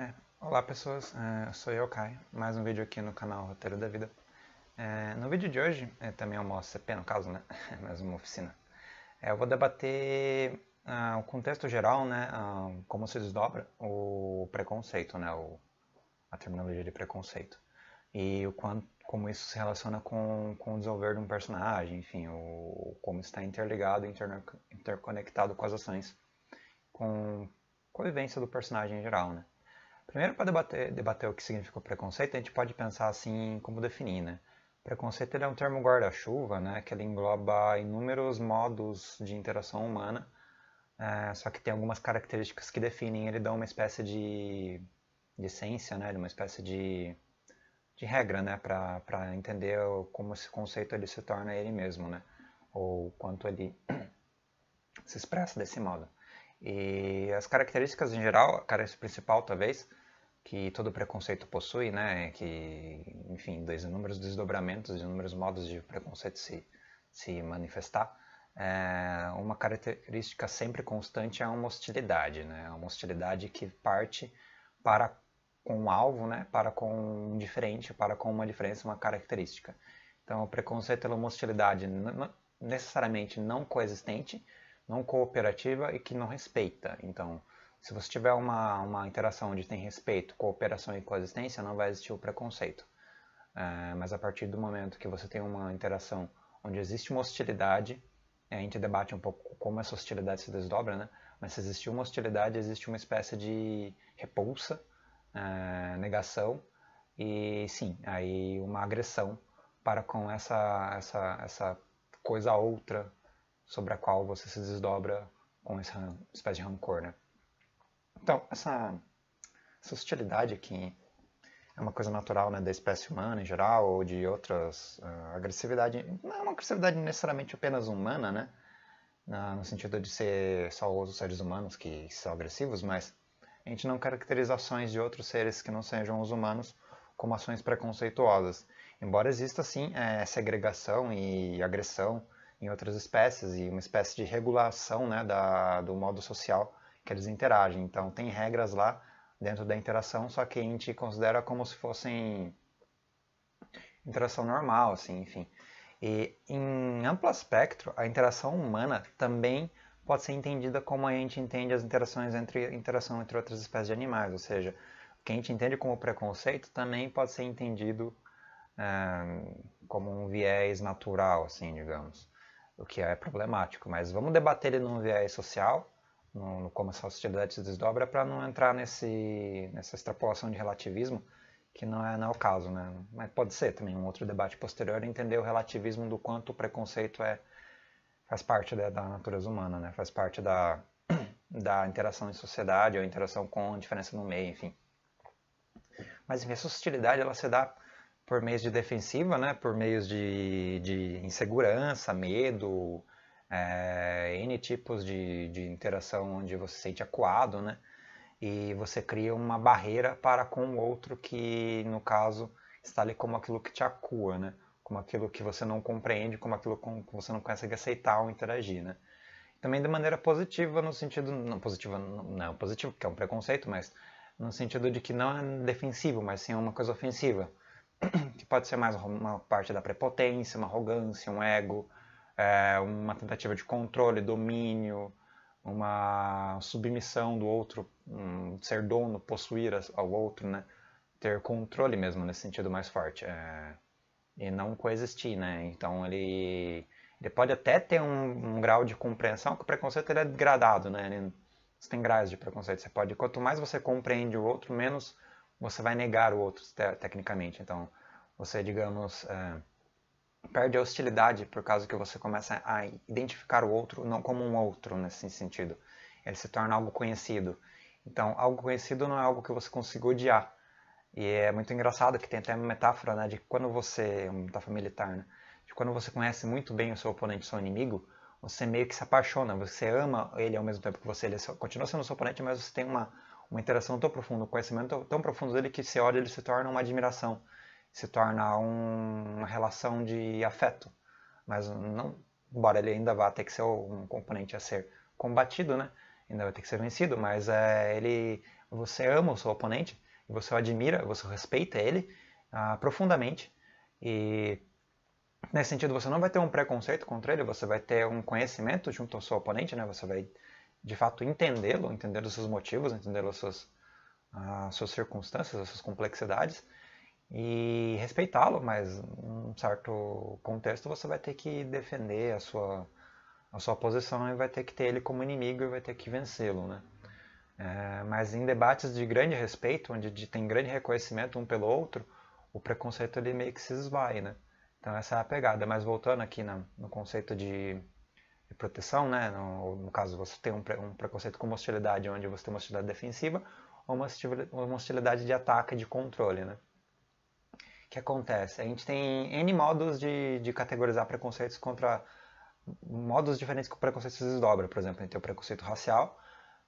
É, olá pessoas, é, sou eu, Kai, mais um vídeo aqui no canal Roteiro da Vida. É, no vídeo de hoje, é, também é uma CP no caso, né, é mais uma oficina, é, eu vou debater ah, o contexto geral, né, ah, como se desdobra o preconceito, né, o, a terminologia de preconceito, e o quanto, como isso se relaciona com, com o desenvolver de um personagem, enfim, o, como está interligado, inter, interconectado com as ações, com a convivência do personagem em geral, né. Primeiro, para debater, debater o que significa preconceito, a gente pode pensar assim como definir, né? Preconceito é um termo guarda-chuva, né? Que ele engloba inúmeros modos de interação humana, é, só que tem algumas características que definem ele dá uma espécie de, de essência, né? uma espécie de, de regra, né? Para entender como esse conceito ele se torna ele mesmo, né? Ou quanto ele se expressa desse modo. E as características em geral, a característica principal talvez, que todo preconceito possui, né? Que, enfim, dos inúmeros desdobramentos, de inúmeros modos de preconceito se, se manifestar, é, uma característica sempre constante é uma hostilidade, né? Uma hostilidade que parte para com um alvo, né? Para com um diferente, para com uma diferença, uma característica. Então, o preconceito é uma hostilidade necessariamente não coexistente, não cooperativa e que não respeita. Então, se você tiver uma, uma interação onde tem respeito, cooperação e coexistência, não vai existir o preconceito. É, mas a partir do momento que você tem uma interação onde existe uma hostilidade, a gente debate um pouco como essa hostilidade se desdobra, né? mas se existe uma hostilidade, existe uma espécie de repulsa, é, negação e sim, aí uma agressão para com essa, essa, essa coisa outra sobre a qual você se desdobra com essa espécie de rancor. Né? Então, essa, essa hostilidade que é uma coisa natural né, da espécie humana em geral, ou de outras. Uh, agressividade. Não é uma agressividade necessariamente apenas humana, né? Uh, no sentido de ser só os seres humanos que são agressivos, mas a gente não caracteriza ações de outros seres que não sejam os humanos como ações preconceituosas. Embora exista, sim, é, segregação e agressão em outras espécies e uma espécie de regulação né, da, do modo social que eles interagem. Então tem regras lá dentro da interação, só que a gente considera como se fossem interação normal, assim, enfim. E em amplo espectro, a interação humana também pode ser entendida como a gente entende as interações entre interação entre outras espécies de animais, ou seja, o que a gente entende como preconceito também pode ser entendido como um viés natural, assim, digamos, o que é problemático. Mas vamos debater ele num viés social no como essa sociedade se desdobra para não entrar nesse, nessa extrapolação de relativismo, que não é, não é o caso, né? Mas pode ser também um outro debate posterior entender o relativismo do quanto o preconceito é faz parte da, da natureza humana, né? Faz parte da, da interação em sociedade ou interação com diferença no meio, enfim. Mas enfim, essa hostilidade ela se dá por meios de defensiva, né? Por meios de, de insegurança, medo, é, N tipos de, de interação onde você se sente acuado, né? E você cria uma barreira para com o outro que, no caso, está ali como aquilo que te acua, né? Como aquilo que você não compreende, como aquilo que você não consegue aceitar ou interagir, né? Também de maneira positiva, no sentido... Não, positiva não, não positivo, porque é um preconceito, mas no sentido de que não é defensivo, mas sim é uma coisa ofensiva. Que pode ser mais uma parte da prepotência, uma arrogância, um ego, é, uma tentativa de controle, domínio, uma submissão do outro, um, ser dono, possuir ao outro, né? ter controle mesmo nesse sentido mais forte é, e não coexistir, né? Então ele ele pode até ter um, um grau de compreensão que o preconceito ele é degradado, né? Ele, você tem graus de preconceito, você pode quanto mais você compreende o outro, menos você vai negar o outro te, tecnicamente. Então você digamos é, perde a hostilidade por causa que você começa a identificar o outro não como um outro nesse sentido. Ele se torna algo conhecido. Então, algo conhecido não é algo que você consiga odiar. E é muito engraçado que tem até uma metáfora, né, de quando você, uma metáfora militar, né, de quando você conhece muito bem o seu oponente, o seu inimigo, você meio que se apaixona, você ama ele ao mesmo tempo que você, ele continua sendo seu oponente, mas você tem uma, uma interação tão profunda, um conhecimento tão profundo dele que você olha ele se torna uma admiração se torna um, uma relação de afeto, mas não, embora ele ainda vá ter que ser um componente a ser combatido, né? Ainda vai ter que ser vencido, mas é, ele, você ama o seu oponente, você o admira, você respeita ele ah, profundamente e nesse sentido você não vai ter um preconceito contra ele, você vai ter um conhecimento junto ao seu oponente, né? Você vai de fato entendê-lo, entender os seus motivos, entender as suas, as ah, suas circunstâncias, as suas complexidades e respeitá-lo, mas num certo contexto você vai ter que defender a sua, a sua posição e vai ter que ter ele como inimigo e vai ter que vencê-lo, né? É, mas em debates de grande respeito, onde de, tem grande reconhecimento um pelo outro, o preconceito ele meio que se esvai, né? Então essa é a pegada. Mas voltando aqui na, no conceito de, de proteção, né? No, no, caso você tem um, preconceito um preconceito como hostilidade, onde você tem uma hostilidade defensiva, ou uma hostilidade de ataque, de controle, né? que acontece? A gente tem N modos de, de categorizar preconceitos contra modos diferentes que o preconceito se desdobra. Por exemplo, a gente tem o preconceito racial,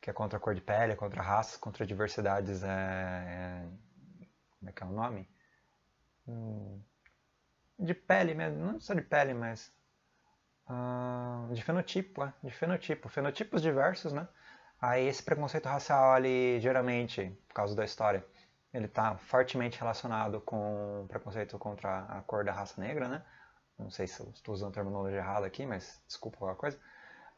que é contra a cor de pele, contra raças, contra diversidades. É, é, como é que é o nome? Hum, de pele mesmo, não só de pele, mas. Hum, de fenotipo, é, de fenotipo. Fenotipos diversos, né? Aí esse preconceito racial ali, geralmente, por causa da história ele está fortemente relacionado com o preconceito contra a cor da raça negra, né? Não sei se estou usando a terminologia errada aqui, mas desculpa alguma coisa.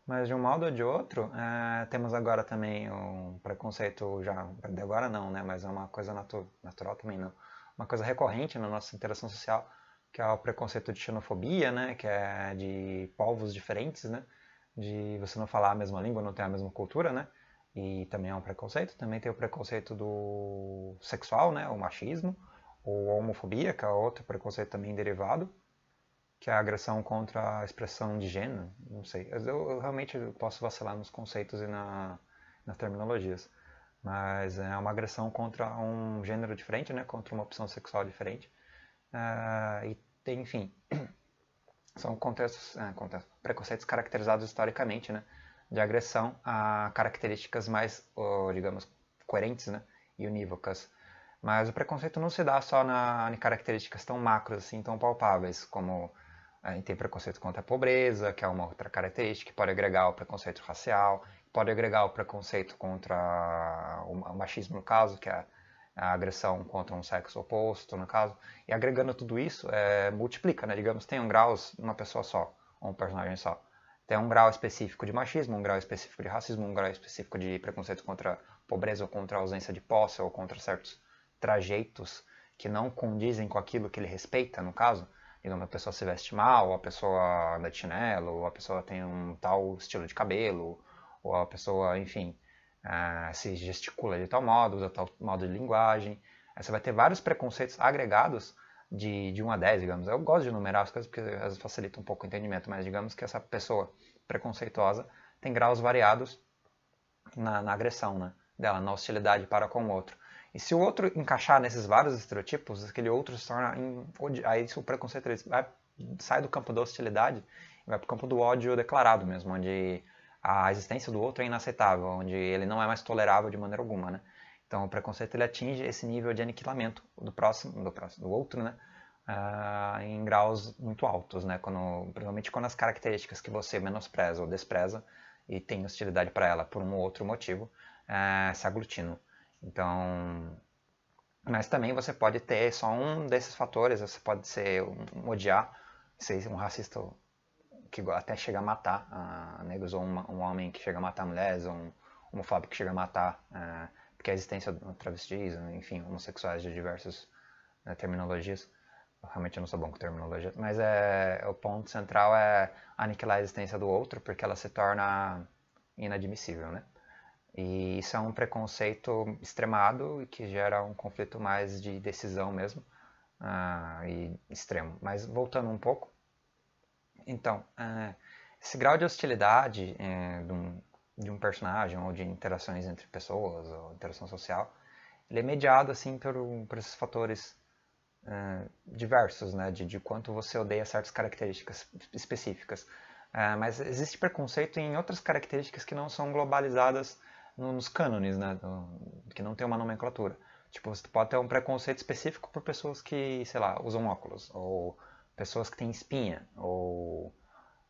Mas de um modo ou de outro, é, temos agora também um preconceito já de agora não, né? Mas é uma coisa natu natural também não, uma coisa recorrente na nossa interação social que é o preconceito de xenofobia, né? Que é de povos diferentes, né? De você não falar a mesma língua, não ter a mesma cultura, né? e também é um preconceito. Também tem o preconceito do sexual, né, o machismo, ou homofobia, que é outro preconceito também derivado, que é a agressão contra a expressão de gênero, não sei. Eu, eu realmente posso vacilar nos conceitos e na, nas terminologias, mas é uma agressão contra um gênero diferente, né, contra uma opção sexual diferente. Uh, e tem, enfim, são contextos, é, contextos, preconceitos caracterizados historicamente, né? de agressão a características mais, digamos, coerentes né, e unívocas. Mas o preconceito não se dá só na, em características tão macros, assim, tão palpáveis, como tem é, preconceito contra a pobreza, que é uma outra característica, que pode agregar o preconceito racial, pode agregar o preconceito contra o machismo, no caso, que é a agressão contra um sexo oposto, no caso. E agregando tudo isso, é, multiplica, né? digamos, tem um grau numa pessoa só, ou um personagem só. Tem um grau específico de machismo, um grau específico de racismo, um grau específico de preconceito contra pobreza ou contra ausência de posse ou contra certos trajeitos que não condizem com aquilo que ele respeita, no caso. Então, a pessoa se veste mal, ou a pessoa anda de chinelo, ou a pessoa tem um tal estilo de cabelo, ou a pessoa, enfim, uh, se gesticula de tal modo, usa tal modo de linguagem. Aí você vai ter vários preconceitos agregados de, de 1 a 10, digamos. Eu gosto de numerar as coisas porque às vezes facilita um pouco o entendimento, mas digamos que essa pessoa preconceituosa tem graus variados na, na agressão né, dela, na hostilidade para com o outro. E se o outro encaixar nesses vários estereotipos, aquele outro se torna. Em, aí o preconceito vai, sai do campo da hostilidade e vai para o campo do ódio declarado mesmo, onde a existência do outro é inaceitável, onde ele não é mais tolerável de maneira alguma. Né? Então, o preconceito ele atinge esse nível de aniquilamento do próximo, do próximo, do outro, né? Ah, em graus muito altos, né? Quando, principalmente quando as características que você menospreza ou despreza e tem hostilidade para ela por um ou outro motivo é, se aglutinam. Então, mas também você pode ter só um desses fatores, você pode ser um, odiar, ser um racista que até chega a matar uh, negros, ou um, um homem que chega a matar mulheres, ou um homofóbico que chega a matar uh, que a existência de travestis, enfim, homossexuais de diversas né, terminologias. Eu realmente eu não sou bom com terminologia, mas é, é, o ponto central é aniquilar a existência do outro porque ela se torna inadmissível, né? E isso é um preconceito extremado e que gera um conflito mais de decisão mesmo uh, e extremo. Mas voltando um pouco, então, uh, esse grau de hostilidade uh, de um de um personagem ou de interações entre pessoas ou interação social, ele é mediado assim por, por esses fatores uh, diversos, né, de, de quanto você odeia certas características específicas. Uh, mas existe preconceito em outras características que não são globalizadas nos cânones, né, do, que não tem uma nomenclatura. Tipo, você pode ter um preconceito específico por pessoas que, sei lá, usam óculos, ou pessoas que têm espinha, ou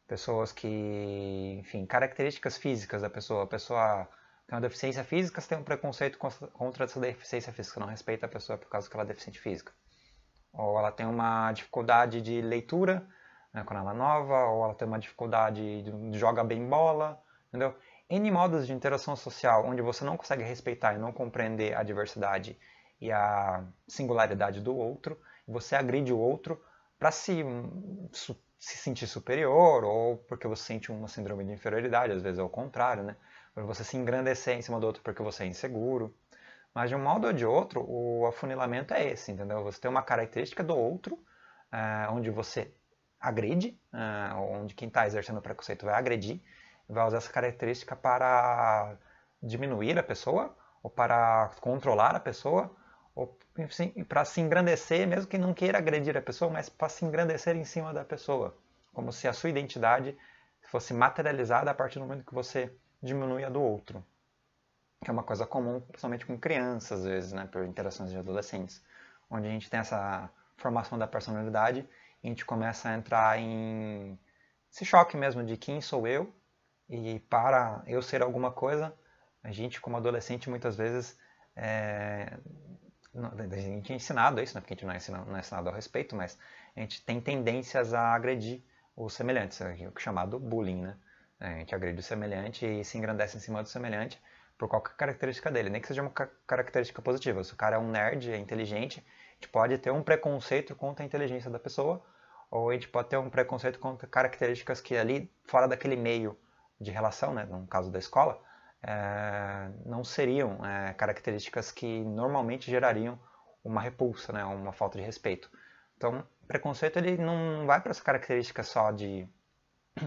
pessoas que, enfim, características físicas da pessoa. A pessoa tem uma deficiência física, você tem um preconceito contra essa deficiência física, não respeita a pessoa por causa que ela é deficiente física. Ou ela tem uma dificuldade de leitura né, quando ela é nova, ou ela tem uma dificuldade de joga bem bola, entendeu? N modos de interação social onde você não consegue respeitar e não compreender a diversidade e a singularidade do outro, você agride o outro para se se sentir superior ou porque você sente uma síndrome de inferioridade, às vezes é o contrário, né? Por você se engrandecer em cima do outro porque você é inseguro. Mas de um modo ou de outro, o afunilamento é esse, entendeu? Você tem uma característica do outro, é, onde você agride, é, onde quem está exercendo preconceito vai agredir, vai usar essa característica para diminuir a pessoa ou para controlar a pessoa para se engrandecer, mesmo que não queira agredir a pessoa, mas para se engrandecer em cima da pessoa, como se a sua identidade fosse materializada a partir do momento que você diminui a do outro, que é uma coisa comum, principalmente com crianças, às vezes, né, por interações de adolescentes, onde a gente tem essa formação da personalidade e a gente começa a entrar em esse choque mesmo de quem sou eu e para eu ser alguma coisa, a gente como adolescente muitas vezes é, a gente é ensinado isso, né? porque a gente não é, ensinado, não é ensinado ao respeito, mas a gente tem tendências a agredir os semelhantes, né, o é chamado bullying. Né? A gente agride o semelhante e se engrandece em cima do semelhante por qualquer característica dele, nem que seja uma característica positiva. Se o cara é um nerd, é inteligente, a gente pode ter um preconceito contra a inteligência da pessoa, ou a gente pode ter um preconceito contra características que ali, fora daquele meio de relação, né? no caso da escola, não seriam é, características que normalmente gerariam uma repulsa, né, uma falta de respeito. Então, preconceito ele não vai para as características só de,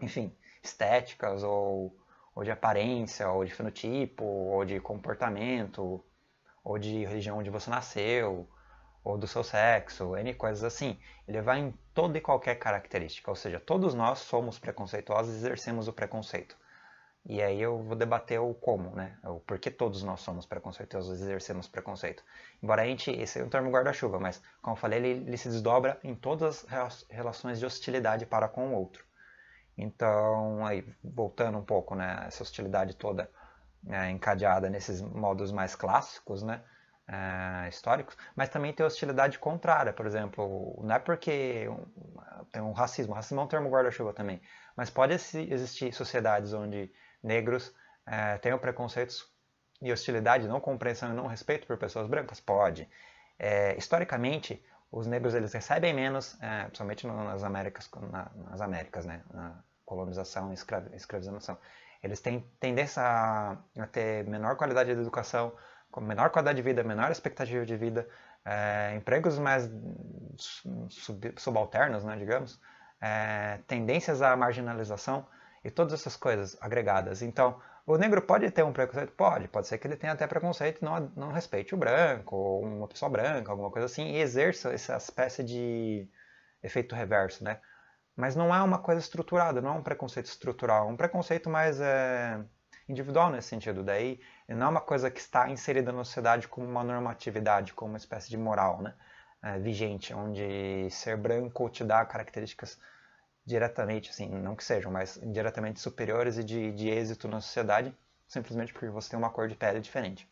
enfim, estéticas ou, ou de aparência, ou de fenotipo, ou de comportamento, ou de religião onde você nasceu, ou do seu sexo, N coisas assim. Ele vai em toda e qualquer característica, ou seja, todos nós somos preconceituosos e exercemos o preconceito. E aí eu vou debater o como, né? O porquê todos nós somos preconceitos, nós exercemos preconceito. Embora a gente, esse é um termo guarda-chuva, mas como eu falei, ele, ele, se desdobra em todas as relações de hostilidade para com o outro. Então, aí voltando um pouco, né? Essa hostilidade toda é, encadeada nesses modos mais clássicos, né? É, históricos, mas também tem hostilidade contrária, por exemplo, não é porque tem um racismo, racismo é um termo guarda-chuva também, mas pode existir sociedades onde negros é, tenham preconceitos e hostilidade, não compreensão e não respeito por pessoas brancas? Pode. É, historicamente, os negros eles recebem menos, é, principalmente nas Américas, na, nas Américas, né? Na colonização e escravização. Eles têm tendência a, a, ter menor qualidade de educação, menor qualidade de vida, menor expectativa de vida, é, empregos mais sub, subalternos, né, digamos, é, tendências à marginalização e todas essas coisas agregadas. Então, o negro pode ter um preconceito? Pode, pode ser que ele tenha até preconceito e não, não respeite o branco, ou uma pessoa branca, alguma coisa assim, e exerça essa espécie de efeito reverso, né? Mas não é uma coisa estruturada, não é um preconceito estrutural, é um preconceito mais é, individual nesse sentido. Daí não é uma coisa que está inserida na sociedade como uma normatividade, como uma espécie de moral né? É, vigente, onde ser branco te dá características diretamente, assim, não que sejam, mas diretamente superiores e de, de êxito na sociedade, simplesmente porque você tem uma cor de pele diferente.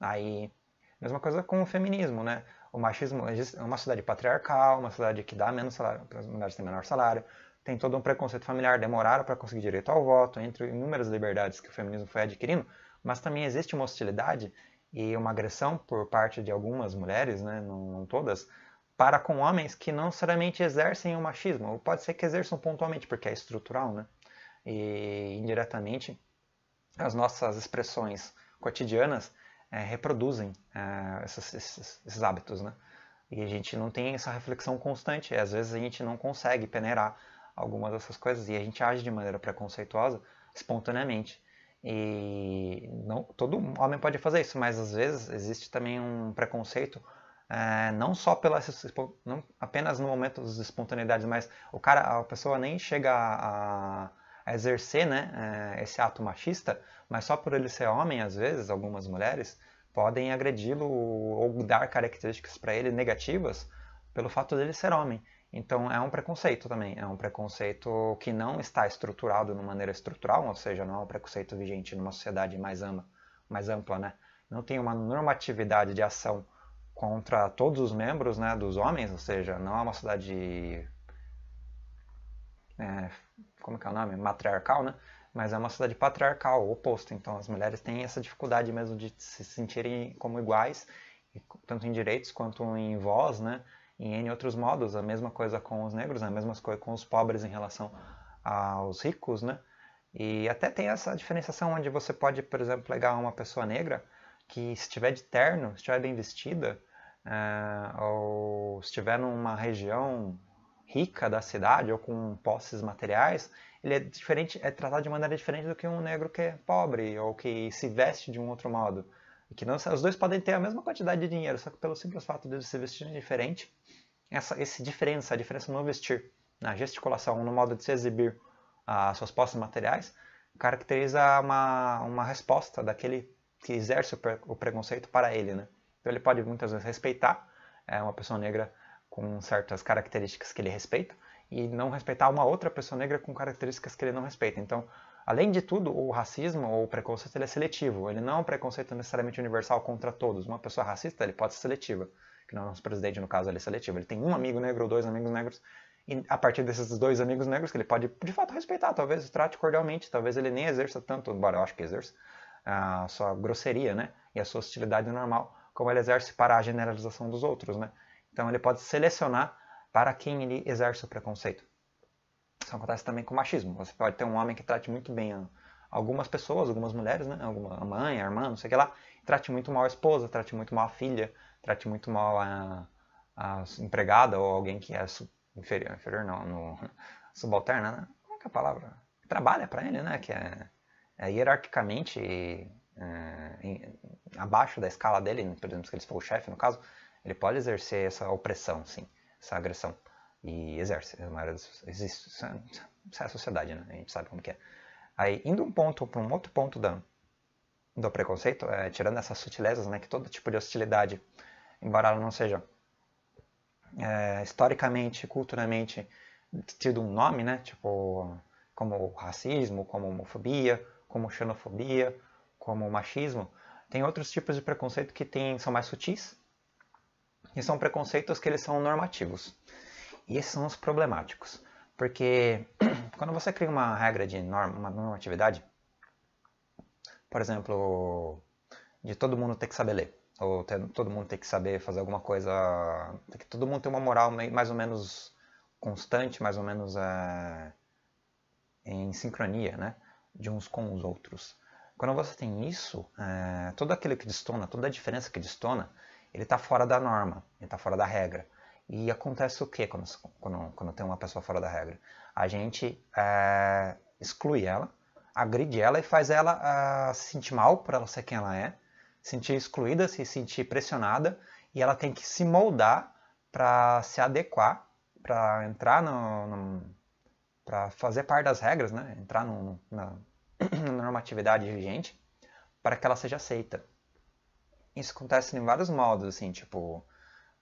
Aí, mesma coisa com o feminismo, né? O machismo é uma cidade patriarcal, uma cidade que dá menos salário, para as mulheres têm menor salário, tem todo um preconceito familiar, demoraram para conseguir direito ao voto, entre inúmeras liberdades que o feminismo foi adquirindo, mas também existe uma hostilidade e uma agressão por parte de algumas mulheres, né, não, não todas, para com homens que não necessariamente exercem o machismo, ou pode ser que exerçam pontualmente, porque é estrutural, né? E indiretamente as nossas expressões cotidianas é, reproduzem é, esses, esses, esses, hábitos, né? E a gente não tem essa reflexão constante, e às vezes a gente não consegue peneirar algumas dessas coisas e a gente age de maneira preconceituosa espontaneamente. E não, todo homem pode fazer isso, mas às vezes existe também um preconceito é, não só pela não apenas no momento das espontaneidades, mas o cara, a pessoa nem chega a, a exercer né, é, esse ato machista, mas só por ele ser homem, às vezes, algumas mulheres podem agredi-lo ou dar características para ele negativas pelo fato dele ser homem. Então é um preconceito também, é um preconceito que não está estruturado de maneira estrutural, ou seja, não é um preconceito vigente numa sociedade mais ampla, mais ampla né? Não tem uma normatividade de ação contra todos os membros né, dos homens, ou seja, não é uma cidade. É, como que é o nome? Matriarcal, né? Mas é uma cidade patriarcal, oposto. Então as mulheres têm essa dificuldade mesmo de se sentirem como iguais, tanto em direitos quanto em voz, né? E em outros modos, a mesma coisa com os negros, a mesma coisa com os pobres em relação aos ricos, né? E até tem essa diferenciação onde você pode, por exemplo, pegar uma pessoa negra que se estiver de terno, se estiver bem vestida, é, ou se estiver numa região rica da cidade ou com posses materiais, ele é diferente, é tratado de maneira diferente do que um negro que é pobre ou que se veste de um outro modo. E que não, os dois podem ter a mesma quantidade de dinheiro, só que pelo simples fato de eles se vestirem diferente, essa diferença, a diferença no vestir, na gesticulação, no modo de se exibir as ah, suas posses materiais, caracteriza uma, uma resposta daquele que exerce o, pre, o preconceito para ele, né? Então ele pode muitas vezes respeitar é, uma pessoa negra com certas características que ele respeita e não respeitar uma outra pessoa negra com características que ele não respeita. Então, além de tudo, o racismo ou o preconceito é seletivo. Ele não é um preconceito necessariamente universal contra todos. Uma pessoa racista ele pode ser seletiva, que no é nosso presidente, no caso, ele é seletivo. Ele tem um amigo negro ou dois amigos negros, e a partir desses dois amigos negros que ele pode, de fato, respeitar. Talvez trate cordialmente, talvez ele nem exerça tanto, embora eu acho que exerça, a ah, sua grosseria né? e a sua hostilidade normal como ele exerce para a generalização dos outros. Né? Então ele pode selecionar para quem ele exerce o preconceito. Isso acontece também com o machismo. Você pode ter um homem que trate muito bem algumas pessoas, algumas mulheres, né? Alguma mãe, irmã, não sei o que lá. Trate muito mal a esposa, trate muito mal a filha, trate muito mal a, a empregada ou alguém que é inferior, inferior não, no, subalterna, né? Como é que é a palavra? Trabalha para ele, né? Que é, é hierarquicamente é, abaixo da escala dele, por exemplo, se ele for o chefe, no caso, ele pode exercer essa opressão, sim, essa agressão. E exerce, na maioria das existe, isso é, isso é a sociedade, né? A gente sabe como que é. Aí, indo um ponto para um outro ponto da, do preconceito, é, tirando essas sutilezas, né, que todo tipo de hostilidade, embora ela não seja é, historicamente, culturalmente, tido um nome, né, tipo, como racismo, como homofobia, como xenofobia, como machismo, tem outros tipos de preconceito que tem, são mais sutis e são preconceitos que eles são normativos. E esses são os problemáticos, porque quando você cria uma regra de norma, uma normatividade, por exemplo, de todo mundo ter que saber ler, ou ter, todo mundo ter que saber fazer alguma coisa, que todo mundo ter uma moral mais ou menos constante, mais ou menos é, em sincronia, né, de uns com os outros. Quando você tem isso, é, todo aquilo que destona, toda a diferença que destona, ele está fora da norma, ele está fora da regra. E acontece o que quando, quando, quando, tem uma pessoa fora da regra? A gente é, exclui ela, agride ela e faz ela é, se sentir mal por ela ser quem ela é, se sentir excluída, se sentir pressionada, e ela tem que se moldar para se adequar, para entrar no, no para fazer parte das regras, né? entrar no, no normatividade vigente para que ela seja aceita. Isso acontece em vários modos, assim, tipo...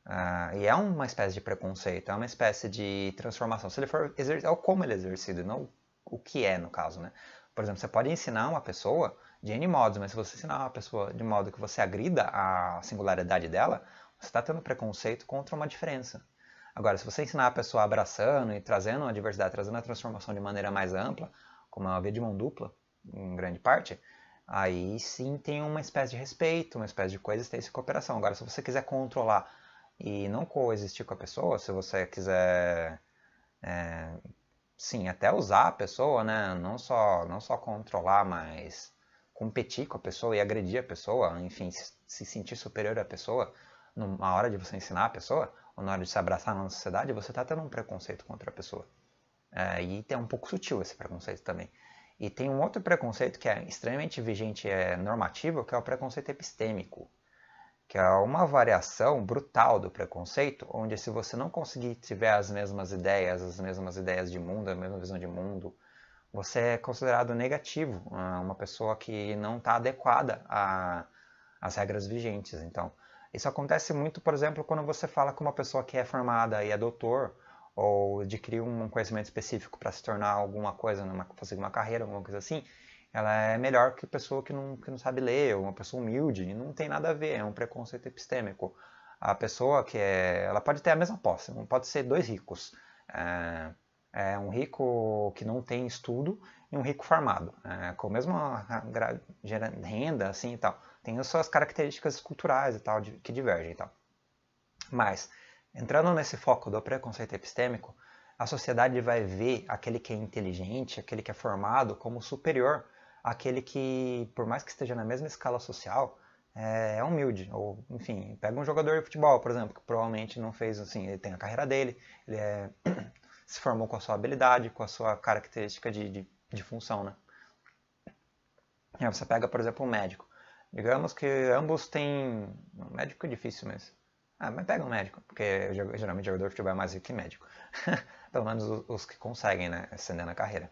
Uh, e é uma espécie de preconceito, é uma espécie de transformação. Se ele for exercido, é como ele é exercido, não o que é, no caso, né? Por exemplo, você pode ensinar uma pessoa de N modos, mas se você ensinar uma pessoa de modo que você agrida a singularidade dela, você está tendo preconceito contra uma diferença. Agora, se você ensinar a pessoa abraçando e trazendo a diversidade, trazendo a transformação de maneira mais ampla, como é uma via de mão dupla, em grande parte, aí sim tem uma espécie de respeito, uma espécie de coexistência e cooperação. Agora, se você quiser controlar e não coexistir com a pessoa, se você quiser, é, sim, até usar a pessoa, né? Não só, não só controlar, mas competir com a pessoa e agredir a pessoa, enfim, se sentir superior à pessoa, na hora de você ensinar a pessoa, ou na hora de se abraçar na sociedade, você está tendo um preconceito contra a pessoa. É, e é um pouco sutil esse preconceito também. E tem um outro preconceito que é extremamente vigente e é normativo, que é o preconceito epistêmico, que é uma variação brutal do preconceito, onde se você não conseguir tiver as mesmas ideias, as mesmas ideias de mundo, a mesma visão de mundo, você é considerado negativo, ah, uma pessoa que não está adequada às regras vigentes. Então, isso acontece muito, por exemplo, quando você fala com uma pessoa que é formada e é doutor, ou adquirir um conhecimento específico para se tornar alguma coisa, numa, fazer uma carreira, alguma coisa assim, ela é melhor que pessoa que não, que não sabe ler, ou uma pessoa humilde, não tem nada a ver, é um preconceito epistêmico. A pessoa que é, ela pode ter a mesma posse, pode ser dois ricos. É, é um rico que não tem estudo e um rico formado, é, com a mesma renda assim e tal. Tem as suas características culturais e tal de, que divergem e tal. Mas Entrando nesse foco do preconceito epistêmico, a sociedade vai ver aquele que é inteligente, aquele que é formado, como superior àquele que, por mais que esteja na mesma escala social, é, é humilde. Ou, enfim, pega um jogador de futebol, por exemplo, que provavelmente não fez assim, ele tem a carreira dele, ele é, se formou com a sua habilidade, com a sua característica de, de, de função, né? Aí você pega, por exemplo, um médico. Digamos que ambos têm. Um médico é difícil, mas ah, mas pega um médico, porque geralmente jogador de futebol é mais rico que médico. Pelo menos os, que conseguem, né, ascender na carreira.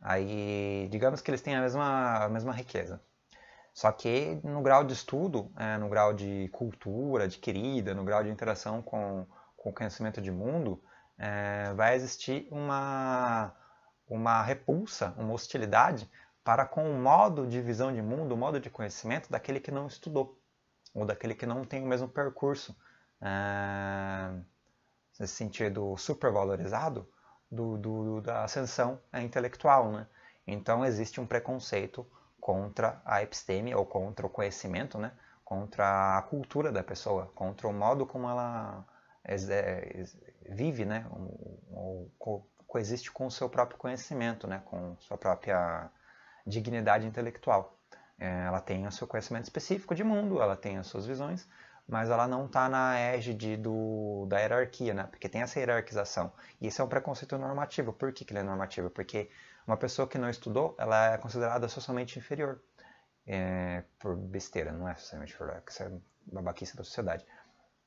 Aí, digamos que eles têm a mesma, a mesma riqueza. Só que no grau de estudo, é, no grau de cultura adquirida, no grau de interação com, com o conhecimento de mundo, é, vai existir uma, uma repulsa, uma hostilidade para com o modo de visão de mundo, o modo de conhecimento daquele que não estudou, ou daquele que não tem o mesmo percurso, ah, nesse sentido supervalorizado, do, do, da ascensão né, intelectual. Né? Então existe um preconceito contra a episteme ou contra o conhecimento, né? contra a cultura da pessoa, contra o modo como ela vive, né? ou, coexiste com o seu próprio conhecimento, né? com sua própria dignidade intelectual. É, ela tem o seu conhecimento específico de mundo, ela tem as suas visões, mas ela não está na égide do, da hierarquia, né? Porque tem essa hierarquização. E esse é um preconceito normativo. Por que, que ele é normativo? Porque uma pessoa que não estudou, ela é considerada socialmente inferior. É, por besteira, não é socialmente inferior, é, é babaquice da sociedade.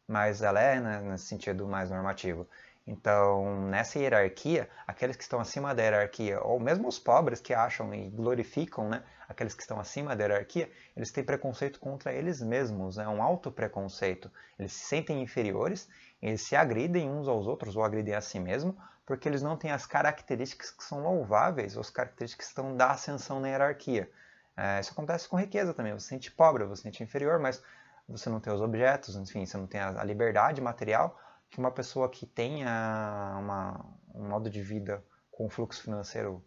Mas ela é né, nesse sentido mais normativo. Então, nessa hierarquia, aqueles que estão acima da hierarquia, ou mesmo os pobres que acham e glorificam né, aqueles que estão acima da hierarquia, eles têm preconceito contra eles mesmos, é né, um auto-preconceito. Eles se sentem inferiores, eles se agridem uns aos outros ou agridem a si mesmo, porque eles não têm as características que são louváveis, ou as características que estão da ascensão na hierarquia. É, isso acontece com riqueza também, você se sente pobre, você se sente inferior, mas você não tem os objetos, enfim, você não tem a liberdade material, que uma pessoa que tenha uma, um modo de vida com um fluxo financeiro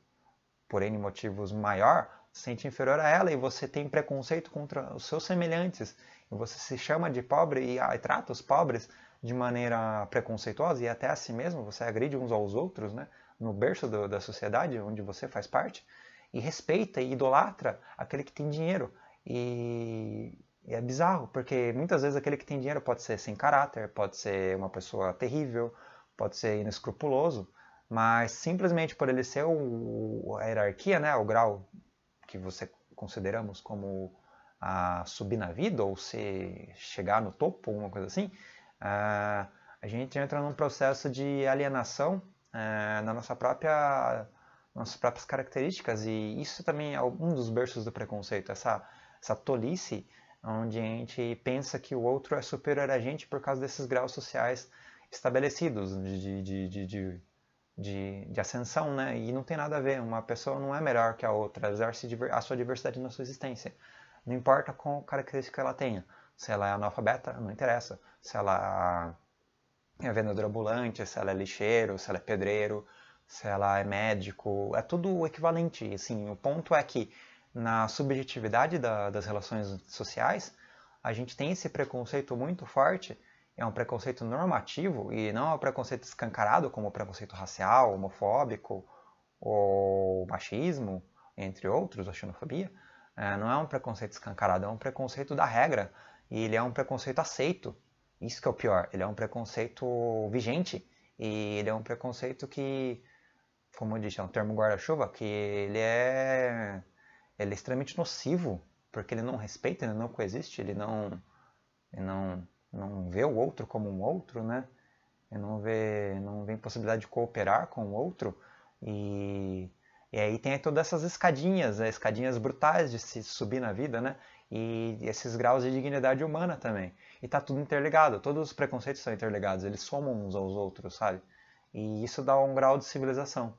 por N motivos maior se sente inferior a ela e você tem preconceito contra os seus semelhantes e você se chama de pobre e, ah, e trata os pobres de maneira preconceituosa e até a si mesmo, você agride uns aos outros, né? no berço do, da sociedade onde você faz parte, e respeita e idolatra aquele que tem dinheiro. E e é bizarro, porque muitas vezes aquele que tem dinheiro pode ser sem caráter, pode ser uma pessoa terrível, pode ser inescrupuloso, mas simplesmente por ele ser o, a hierarquia, né, o grau que você consideramos como a subir na vida ou se chegar no topo, alguma coisa assim, ah, a gente entra num processo de alienação eh, na nossa própria nossas próprias características e isso também é um dos berços do preconceito, essa essa tolice onde a gente pensa que o outro é superior a gente por causa desses graus sociais estabelecidos de, de, de, de, de ascensão, né? E não tem nada a ver, uma pessoa não é melhor que a outra, exerce a sua diversidade na sua existência. Não importa qual característica ela tenha, se ela é analfabeta, não interessa, se ela é vendedora ambulante, se ela é lixeiro, se ela é pedreiro, se ela é médico, é tudo equivalente. Assim, o ponto é que na subjetividade da, das relações sociais, a gente tem esse preconceito muito forte, é um preconceito normativo e não é um preconceito escancarado como o preconceito racial, homofóbico ou machismo, entre outros, a xenofobia. É, não é um preconceito escancarado, é um preconceito da regra e ele é um preconceito aceito. Isso que é o pior, ele é um preconceito vigente e ele é um preconceito que, como eu disse, é um termo guarda-chuva, que ele é ele é extremamente nocivo, porque ele não respeita, ele não coexiste, ele não, ele não, não vê o outro como um outro, né? Ele não vê, não vê possibilidade de cooperar com o outro. E, e aí tem todas essas escadinhas, né? escadinhas brutais de se subir na vida, né? E esses graus de dignidade humana também. E tá tudo interligado, todos os preconceitos são interligados, eles somam uns aos outros, sabe? E isso dá um grau de civilização.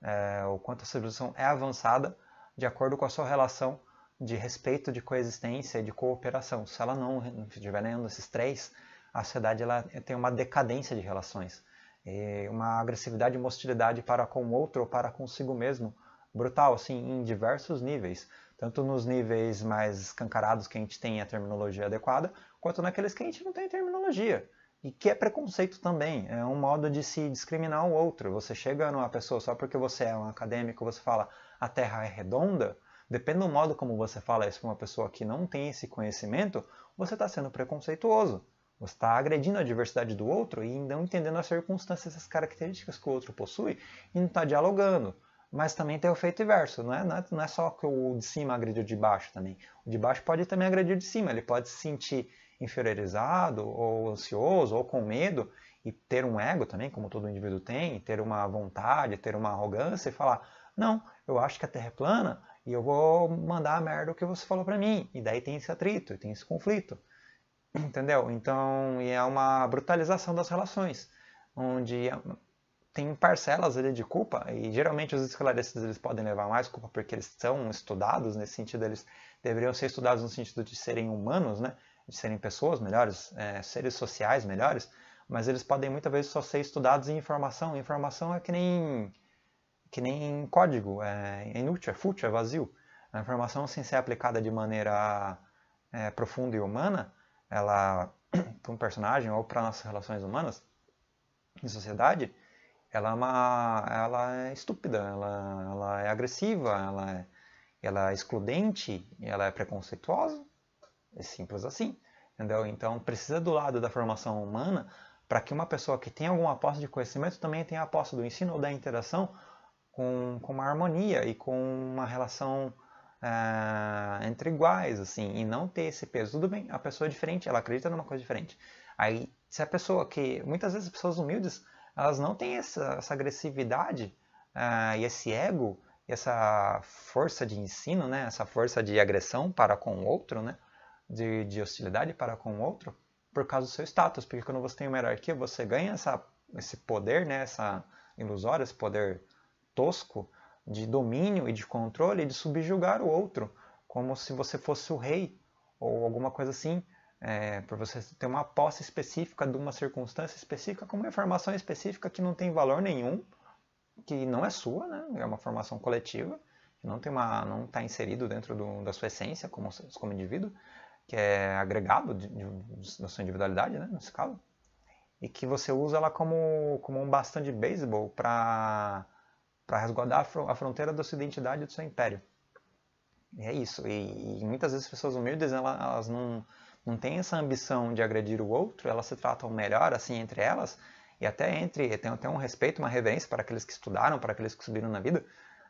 É, o quanto a civilização é avançada, de acordo com a sua relação de respeito, de coexistência e de cooperação. Se ela não estiver nenhum desses três, a sociedade ela tem uma decadência de relações, uma agressividade e uma hostilidade para com o outro ou para consigo mesmo, brutal, assim, em diversos níveis. Tanto nos níveis mais escancarados que a gente tem a terminologia adequada, quanto naqueles que a gente não tem terminologia. E que é preconceito também, é um modo de se discriminar o outro. Você chega numa pessoa só porque você é um acadêmico, você fala a Terra é redonda, depende do modo como você fala isso para uma pessoa que não tem esse conhecimento, você está sendo preconceituoso. Você está agredindo a diversidade do outro e não entendendo as circunstâncias, as características que o outro possui e não está dialogando. Mas também tem o efeito inverso, não é, não é, não é só que o de cima agrediu o de baixo também. O de baixo pode também agredir o de cima, ele pode se sentir inferiorizado, ou ansioso, ou com medo, e ter um ego também, como todo indivíduo tem, ter uma vontade, ter uma arrogância e falar: não, eu acho que a Terra é plana e eu vou mandar a merda o que você falou para mim. E daí tem esse atrito, tem esse conflito. Entendeu? Então, e é uma brutalização das relações, onde tem parcelas ali de culpa, e geralmente os esclarecidos eles podem levar mais culpa porque eles são estudados, nesse sentido eles deveriam ser estudados no sentido de serem humanos, né? de serem pessoas melhores, é, seres sociais melhores, mas eles podem muitas vezes só ser estudados em informação. Informação é que nem, que nem código, é, é inútil, é fútil, é vazio. A informação, sem ser aplicada de maneira é, profunda e humana, ela para um personagem ou para nossas relações humanas em sociedade, ela é, uma, ela é estúpida, ela, ela é agressiva, ela é, ela é excludente, ela é preconceituosa é simples assim. Entendeu? Então precisa do lado da formação humana para que uma pessoa que tem alguma aposta de conhecimento também tenha a aposta do ensino ou da interação com, com uma harmonia e com uma relação eh, entre iguais, assim, e não ter esse peso. Tudo bem, a pessoa é diferente, ela acredita numa coisa diferente. Aí, se a pessoa que, muitas vezes as pessoas humildes, elas não têm essa, essa agressividade eh, e esse ego, essa força de ensino, né, essa força de agressão para com o outro, né, de, de hostilidade para com o outro por causa do seu status, porque quando você tem uma hierarquia, você ganha essa, esse poder, né, essa ilusória, esse poder tosco de domínio e de controle e de subjugar o outro, como se você fosse o rei ou alguma coisa assim, é, por você ter uma posse específica de uma circunstância específica com uma informação específica que não tem valor nenhum, que não é sua, né? é uma formação coletiva, que não está inserido dentro do, da sua essência como, como indivíduo, que é agregado de, de, da sua individualidade, né, nesse caso, e que você usa ela como, como um bastão de beisebol para resguardar a, a, fronteira da sua identidade e do seu império. E é isso. E, e muitas vezes as pessoas humildes, elas, elas não, não têm essa ambição de agredir o outro, elas se tratam melhor, assim, entre elas, e até entre, tem até um respeito, uma reverência para aqueles que estudaram, para aqueles que subiram na vida,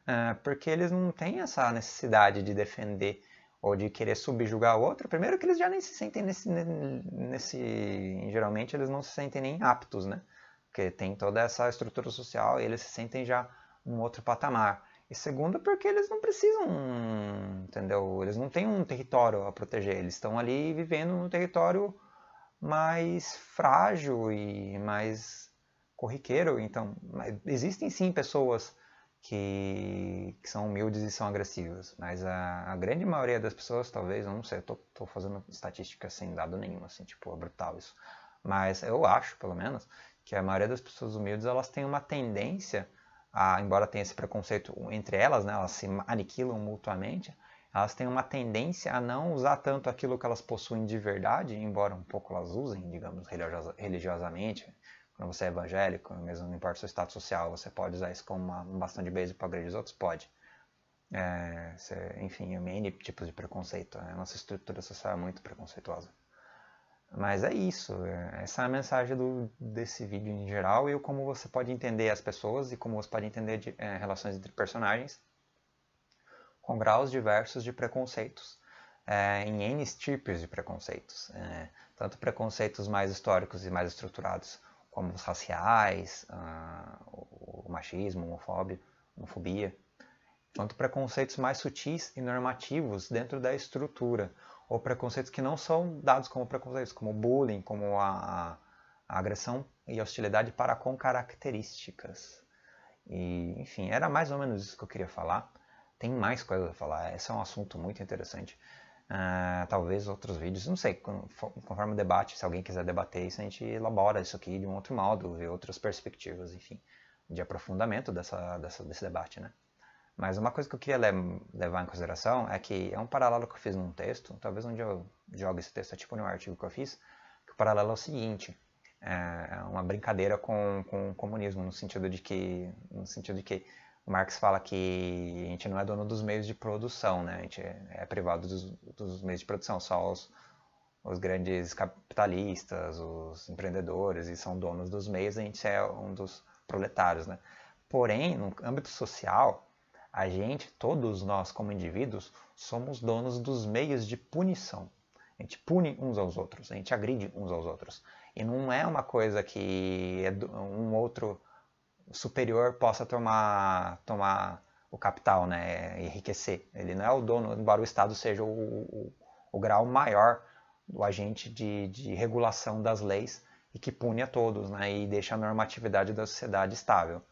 eh, porque eles não têm essa necessidade de defender ou de querer subjugar o outro, primeiro que eles já nem se sentem nesse, nesse geralmente eles não se sentem nem aptos, né? Porque tem toda essa estrutura social e eles se sentem já num outro patamar. E segundo, porque eles não precisam, entendeu? Eles não têm um território a proteger, eles estão ali vivendo num território mais frágil e mais corriqueiro. Então, existem sim pessoas que, que são humildes e são agressivas. Mas a, a grande maioria das pessoas, talvez, eu não sei, eu tô, tô fazendo estatística sem dado nenhum, assim, tipo, é brutal isso. Mas eu acho, pelo menos, que a maioria das pessoas humildes, elas têm uma tendência a, embora tenha esse preconceito entre elas, né, elas se aniquilam mutuamente, elas têm uma tendência a não usar tanto aquilo que elas possuem de verdade, embora um pouco elas usem, digamos, religiosamente, quando você é evangélico, mesmo não importa o seu status social, você pode usar isso como uma, um bastão de beijo para agredir os outros? Pode. É, você, enfim, eu é N tipos de preconceito. Né? A nossa estrutura social é muito preconceituosa. Mas é isso. É, essa é a mensagem do, desse vídeo em geral e como você pode entender as pessoas e como você pode entender de, é, relações entre personagens com graus diversos de preconceitos. É, em N tipos de preconceitos, é, tanto preconceitos mais históricos e mais estruturados, como os raciais, ah, o, machismo, homofóbia, homofobia, quanto preconceitos mais sutis e normativos dentro da estrutura, ou preconceitos que não são dados como preconceitos, como bullying, como a, a agressão e hostilidade para com características. E, enfim, era mais ou menos isso que eu queria falar. Tem mais coisas a falar, esse é um assunto muito interessante. Uh, talvez outros vídeos, não sei, conforme o debate, se alguém quiser debater isso, a gente elabora isso aqui de um outro modo, vê outras perspectivas, enfim, de aprofundamento dessa, dessa, desse debate, né? Mas uma coisa que eu queria le levar em consideração é que é um paralelo que eu fiz num texto, talvez onde eu jogo esse texto, é tipo num artigo que eu fiz, que o paralelo é o seguinte, é, é uma brincadeira com, com o comunismo, no sentido de que, no sentido de que Marx fala que a gente não é dono dos meios de produção, né? a gente é privado dos, dos meios de produção, só os, os, grandes capitalistas, os empreendedores e são donos dos meios, a gente é um dos proletários. Né? Porém, no âmbito social, a gente, todos nós como indivíduos, somos donos dos meios de punição. A gente pune uns aos outros, a gente agride uns aos outros. E não é uma coisa que é um outro superior possa tomar, tomar o capital, né? enriquecer. Ele não é o dono, embora o Estado seja o, o, o grau maior do agente de, de, regulação das leis e que pune a todos né? e deixa a normatividade da sociedade estável.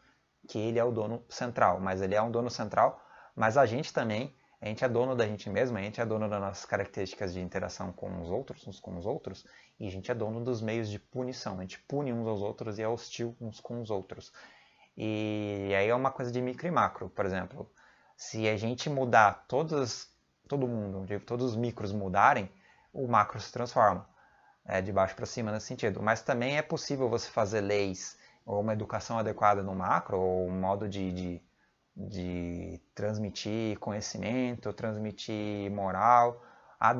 Que ele é o dono central, mas ele é um dono central, mas a gente também, a gente é dono da gente mesmo, a gente é dono das nossas características de interação com os outros, uns com os outros, e a gente é dono dos meios de punição. A gente pune uns aos outros e é hostil uns com os outros. E aí é uma coisa de micro e macro, por exemplo. Se a gente mudar todos, todo mundo, todos os micros mudarem, o macro se transforma. É, de baixo para cima nesse sentido. Mas também é possível você fazer leis ou uma educação adequada no macro, ou um modo de, de, de transmitir conhecimento, transmitir moral,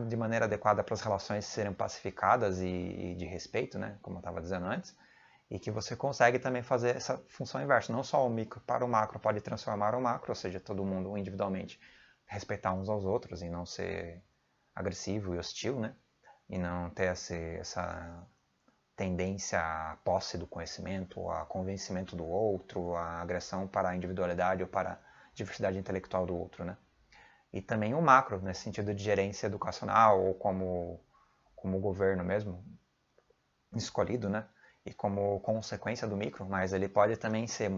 de maneira adequada para as relações serem pacificadas e, e de respeito, né? como eu estava dizendo antes e que você consegue também fazer essa função inversa. Não só o micro para o macro pode transformar o macro, ou seja, todo mundo individualmente respeitar uns aos outros e não ser agressivo e hostil, né? E não ter essa, essa tendência à posse do conhecimento, a convencimento do outro, a agressão para a individualidade ou para a diversidade intelectual do outro, né? E também o macro, nesse sentido de gerência educacional ou como, como governo mesmo escolhido, né? e como consequência do micro, mas ele pode também ser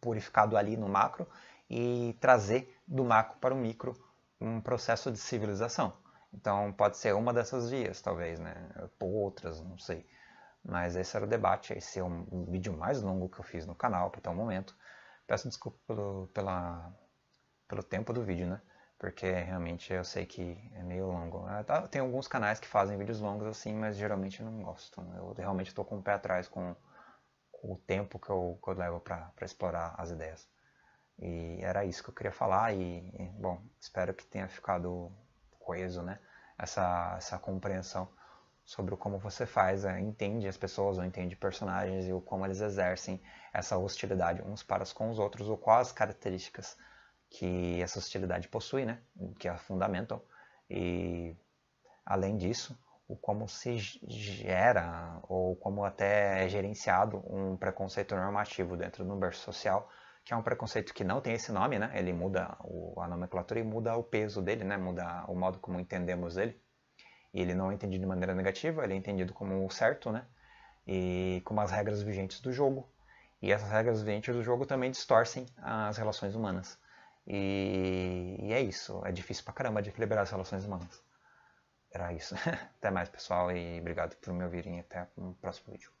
purificado ali no macro e trazer do macro para o micro um processo de civilização. Então pode ser uma dessas vias, talvez, né? Ou outras, não sei. Mas esse era o debate, esse é o vídeo mais longo que eu fiz no canal até o momento. Peço desculpa pelo, pela, pelo tempo do vídeo, né? porque realmente eu sei que é meio longo. Ah, tá, tem alguns canais que fazem vídeos longos assim, mas geralmente eu não gosto. Né? Eu realmente estou com o pé atrás com, o tempo que eu, que eu levo para explorar as ideias. E era isso que eu queria falar e, bom, espero que tenha ficado coeso, né? Essa, essa compreensão sobre como você faz, é, entende as pessoas ou entende personagens e o como eles exercem essa hostilidade uns para com os outros ou quais as características que essa hostilidade possui, né? que é fundamental. E, além disso, o como se gera ou como até é gerenciado um preconceito normativo dentro do universo social, que é um preconceito que não tem esse nome, né? Ele muda o, a nomenclatura e muda o peso dele, né? Muda o modo como entendemos ele. E ele não é entendido de maneira negativa, ele é entendido como certo, né? E como as regras vigentes do jogo. E essas regras vigentes do jogo também distorcem as relações humanas. E, e é isso. É difícil pra caramba de equilibrar as relações humanas. Era isso. até mais, pessoal, e obrigado por me ouvirem. Até o próximo vídeo.